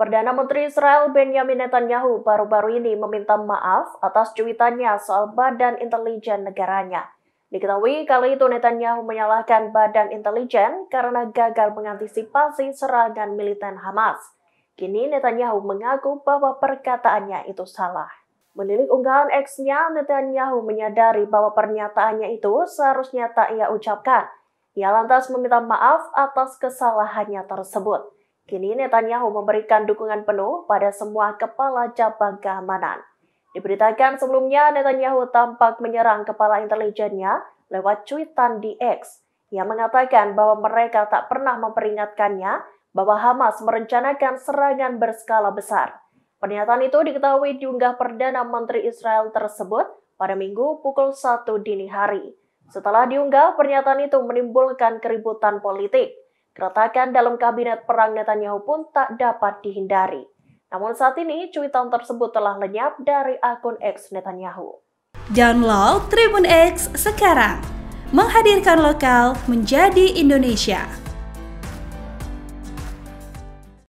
Perdana Menteri Israel Benjamin Netanyahu baru-baru ini meminta maaf atas cuitannya soal badan intelijen negaranya. Diketahui kali itu Netanyahu menyalahkan badan intelijen karena gagal mengantisipasi serangan militan Hamas. Kini Netanyahu mengaku bahwa perkataannya itu salah. Menilik unggahan ex-nya, Netanyahu menyadari bahwa pernyataannya itu seharusnya tak ia ucapkan. Ia lantas meminta maaf atas kesalahannya tersebut. Kini Netanyahu memberikan dukungan penuh pada semua kepala cabang keamanan. Diberitakan sebelumnya Netanyahu tampak menyerang kepala intelijennya lewat cuitan di X yang mengatakan bahwa mereka tak pernah memperingatkannya bahwa Hamas merencanakan serangan berskala besar. Pernyataan itu diketahui diunggah Perdana Menteri Israel tersebut pada minggu pukul 1 dini hari. Setelah diunggah, pernyataan itu menimbulkan keributan politik. Keretakan dalam kabinet perang Netanyahu pun tak dapat dihindari. Namun saat ini, cuitan tersebut telah lenyap dari akun X Netanyahu. Download Tribun X sekarang. Menghadirkan lokal menjadi Indonesia.